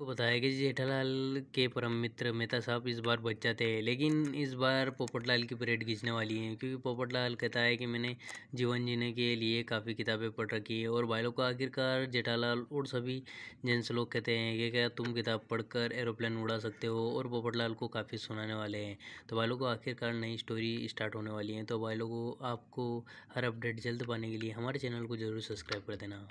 आपको बताया कि जेठालाल के परम मित्र मेहता साहब इस बार बच जाते हैं लेकिन इस बार पोपटलाल की परेड खींचने वाली है क्योंकि पोपटलाल कहता है कि मैंने जीवन जीने के लिए काफ़ी किताबें पढ़ रखी है और भाई को आखिरकार जेठालाल और सभी जेंट्स लोग कहते हैं कि क्या तुम किताब पढ़कर एरोप्लेन उड़ा सकते हो और पोपटलाल को काफ़ी सुनाने वाले हैं तो भाई को आखिरकार नई स्टोरी स्टार्ट होने वाली है तो भाई को आपको हर अपडेट जल्द पाने के लिए हमारे चैनल को ज़रूर सब्सक्राइब कर देना